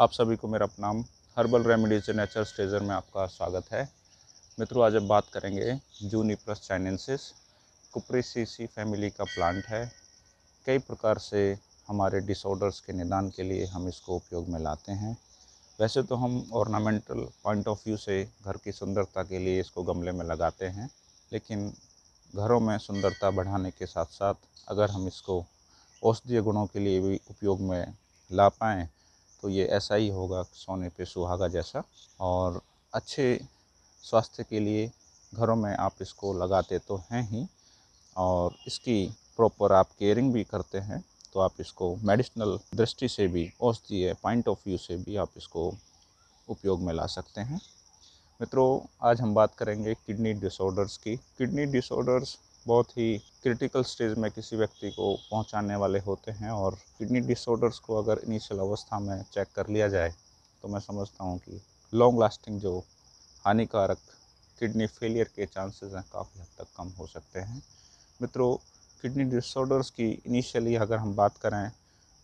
आप सभी को मेरा प्रणाम हर्बल रेमेडीज नेचर स्टेजर में आपका स्वागत है मित्रों आज हम बात करेंगे जूनी प्लस चाइनेंसिस कुप्रेसी फैमिली का प्लांट है कई प्रकार से हमारे डिसऑर्डर्स के निदान के लिए हम इसको उपयोग में लाते हैं वैसे तो हम ऑर्नामेंटल पॉइंट ऑफ व्यू से घर की सुंदरता के लिए इसको गमले में लगाते हैं लेकिन घरों में सुंदरता बढ़ाने के साथ साथ अगर हम इसको औषधीय गुणों के लिए भी उपयोग में ला पाएँ तो ये ऐसा ही होगा सोने पे सुहागा जैसा और अच्छे स्वास्थ्य के लिए घरों में आप इसको लगाते तो हैं ही और इसकी प्रॉपर आप केयरिंग भी करते हैं तो आप इसको मेडिसिनल दृष्टि से भी औषधीय पॉइंट ऑफ व्यू से भी आप इसको उपयोग में ला सकते हैं मित्रों आज हम बात करेंगे किडनी डिसऑर्डर्स की किडनी डिसऑर्डर्स बहुत ही क्रिटिकल स्टेज में किसी व्यक्ति को पहुंचाने वाले होते हैं और किडनी डिसऑर्डर्स को अगर इनिशियल अवस्था में चेक कर लिया जाए तो मैं समझता हूँ कि लॉन्ग लास्टिंग जो हानिकारक किडनी फेलियर के चांसेस हैं काफ़ी हद तक कम हो सकते हैं मित्रों किडनी डिसऑर्डर्स की इनिशियली अगर हम बात करें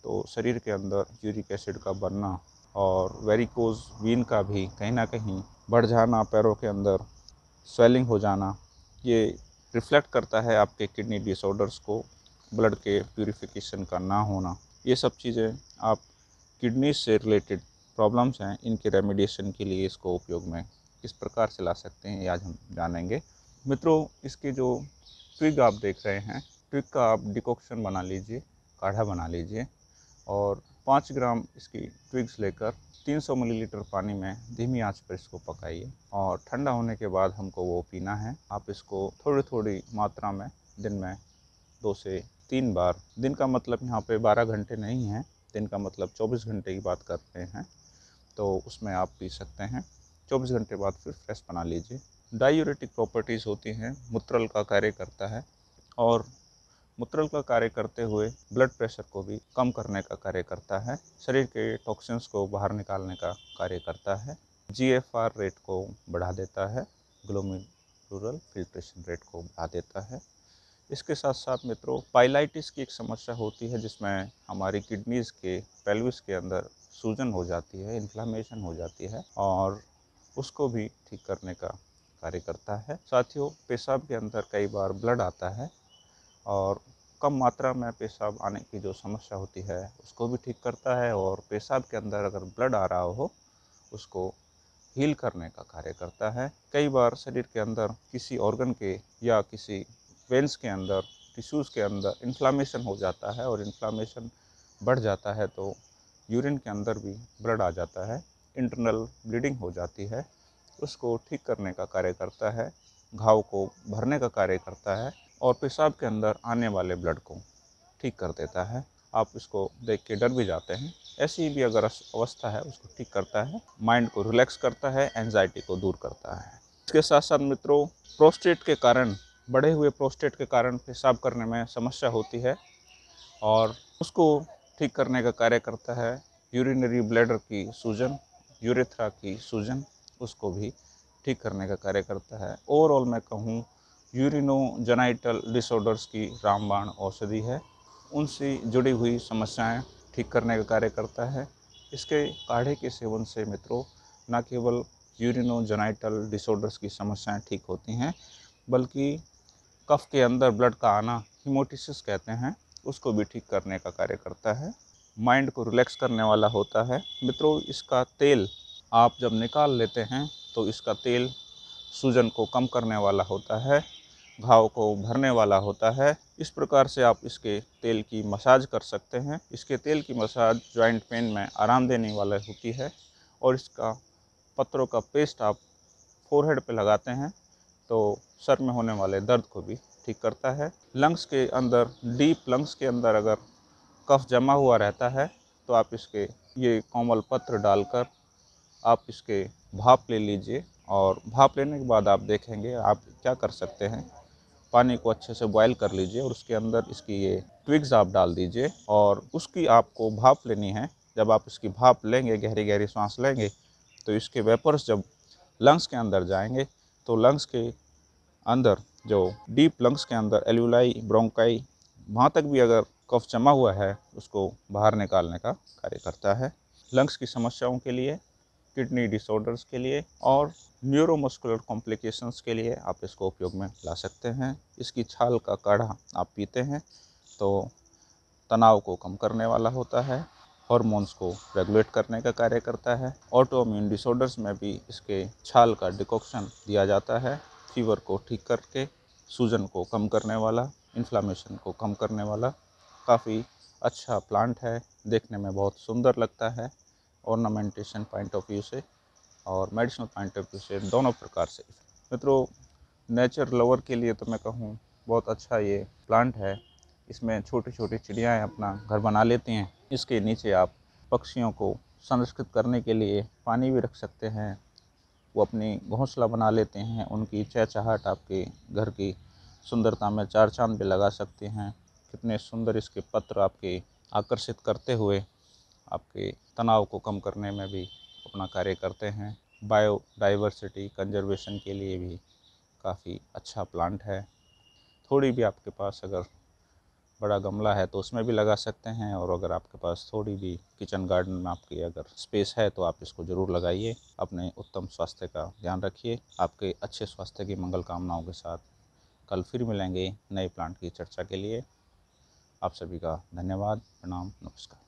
तो शरीर के अंदर यूरिक एसिड का बनना और वेरिकोज वीन का भी कहीं ना कहीं बढ़ जाना पैरों के अंदर स्वेलिंग हो जाना ये रिफ्लेक्ट करता है आपके किडनी डिसऑर्डर्स को ब्लड के प्योरीफिकेशन का ना होना ये सब चीज़ें आप किडनी से रिलेटेड प्रॉब्लम्स हैं इनके रेमेडिएशन के लिए इसको उपयोग में किस प्रकार से ला सकते हैं ये आज हम जानेंगे मित्रों इसके जो ट्विग आप देख रहे हैं ट्विग का आप डिकॉक्शन बना लीजिए काढ़ा बना लीजिए और पाँच ग्राम इसकी ट्विग्स लेकर 300 मिलीलीटर पानी में धीमी आंच पर इसको पकाइए और ठंडा होने के बाद हमको वो पीना है आप इसको थोड़ी थोड़ी मात्रा में दिन में दो से तीन बार दिन का मतलब यहाँ पे 12 घंटे नहीं है दिन का मतलब 24 घंटे की बात कर रहे हैं तो उसमें आप पी सकते हैं 24 घंटे बाद फिर फ्रेश बना लीजिए डायूरेटिक प्रॉपर्टीज़ होती हैं मूत्रल का कार्य करता है और मूत्रल का कार्य करते हुए ब्लड प्रेशर को भी कम करने का कार्य करता है शरीर के टॉक्सिन्स को बाहर निकालने का कार्य करता है जी रेट को बढ़ा देता है ग्लोमेरुलर फिल्ट्रेशन रेट को बढ़ा देता है इसके साथ साथ मित्रों पाइलाइटिस की एक समस्या होती है जिसमें हमारी किडनीज़ के पेल्विस के अंदर सूजन हो जाती है इन्फ्लामेशन हो जाती है और उसको भी ठीक करने का कार्य करता है साथियों पेशाब के अंदर कई बार ब्लड आता है और कम मात्रा में पेशाब आने की जो समस्या होती है उसको भी ठीक करता है और पेशाब के अंदर अगर ब्लड आ रहा हो उसको हील करने का कार्य करता है कई बार शरीर के अंदर किसी ऑर्गन के या किसी वेंस के अंदर टिश्यूज़ के अंदर इन्फ्लामेशन हो जाता है और इन्फ्लामेशन बढ़ जाता है तो यूरिन के अंदर भी ब्लड आ जाता है इंटरनल ब्लीडिंग हो जाती है उसको ठीक करने का कार्य करता है घाव को भरने का कार्य करता है और पेशाब के अंदर आने वाले ब्लड को ठीक कर देता है आप इसको देख के डर भी जाते हैं ऐसी भी अगर अवस्था है उसको ठीक करता है माइंड को रिलैक्स करता है एनजाइटी को दूर करता है इसके साथ साथ मित्रों प्रोस्टेट के कारण बढ़े हुए प्रोस्टेट के कारण पेशाब करने में समस्या होती है और उसको ठीक करने का कार्य करता है यूरिनरी ब्लैडर की सूजन यूरेथ्रा की सूजन उसको भी ठीक करने का कार्य करता है ओवरऑल मैं कहूँ यूरिनोजेनाइटल डिसऑर्डर्स की रामबाण औषधि है उनसे जुड़ी हुई समस्याएं ठीक करने का कार्य करता है इसके काढ़े के सेवन से मित्रों न केवल यूरिनोजेनाइटल डिसऑर्डर्स की समस्याएं ठीक होती हैं बल्कि कफ के अंदर ब्लड का आना हिमोटिसिस कहते हैं उसको भी ठीक करने का कार्य करता है माइंड को रिलैक्स करने वाला होता है मित्रों इसका तेल आप जब निकाल लेते हैं तो इसका तेल सूजन को कम करने वाला होता है घाव को भरने वाला होता है इस प्रकार से आप इसके तेल की मसाज कर सकते हैं इसके तेल की मसाज जॉइंट पेन में आराम देने वाला होती है और इसका पत्रों का पेस्ट आप फोरहेड पे लगाते हैं तो सर में होने वाले दर्द को भी ठीक करता है लंग्स के अंदर डीप लंग्स के अंदर अगर कफ जमा हुआ रहता है तो आप इसके ये कोमल पत्र डालकर आप इसके भाप ले लीजिए और भाप लेने के बाद आप देखेंगे आप क्या कर सकते हैं पानी को अच्छे से बॉयल कर लीजिए और उसके अंदर इसकी ये ट्विग्स आप डाल दीजिए और उसकी आपको भाप लेनी है जब आप इसकी भाप लेंगे गहरी गहरी सांस लेंगे तो इसके वेपर्स जब लंग्स के अंदर जाएंगे तो लंग्स के अंदर जो डीप लंग्स के अंदर एल्यूलाई ब्रोंकाई वहाँ तक भी अगर कफ जमा हुआ है उसको बाहर निकालने का कार्य करता है लंग्स की समस्याओं के लिए किडनी डिसऑर्डर्स के लिए और न्यूरोमस्कुलर कॉम्प्लिकेशंस के लिए आप इसको उपयोग में ला सकते हैं इसकी छाल का काढ़ा आप पीते हैं तो तनाव को कम करने वाला होता है हॉर्मोन्स को रेगुलेट करने का कार्य करता है ऑटोम्यून डिसऑर्डर्स में भी इसके छाल का डिकॉक्शन दिया जाता है फीवर को ठीक करके सूजन को कम करने वाला इन्फ्लामेशन को कम करने वाला काफ़ी अच्छा प्लांट है देखने में बहुत सुंदर लगता है ऑर्नामेंटेशन पॉइंट ऑफ व्यू से और मेडिसिनल पॉइंट ऑफ व्यू से दोनों प्रकार से मित्रों नेचर लवर के लिए तो मैं कहूँ बहुत अच्छा ये प्लांट है इसमें छोटी छोटी चिड़ियाएँ अपना घर बना लेती हैं इसके नीचे आप पक्षियों को संरक्षित करने के लिए पानी भी रख सकते हैं वो अपनी घोंसला बना लेते हैं उनकी चहचहाट आपके घर की सुंदरता में चार चांद भी लगा सकते हैं कितने सुंदर इसके पत्र आपके आकर्षित करते हुए आपके तनाव को कम करने में भी अपना कार्य करते हैं बायो डाइवर्सिटी कंजर्वेशन के लिए भी काफ़ी अच्छा प्लांट है थोड़ी भी आपके पास अगर बड़ा गमला है तो उसमें भी लगा सकते हैं और अगर आपके पास थोड़ी भी किचन गार्डन में आपकी अगर स्पेस है तो आप इसको ज़रूर लगाइए अपने उत्तम स्वास्थ्य का ध्यान रखिए आपके अच्छे स्वास्थ्य की मंगल कामनाओं के साथ कल फिर मिलेंगे नए प्लांट की चर्चा के लिए आप सभी का धन्यवाद प्रणाम नमस्कार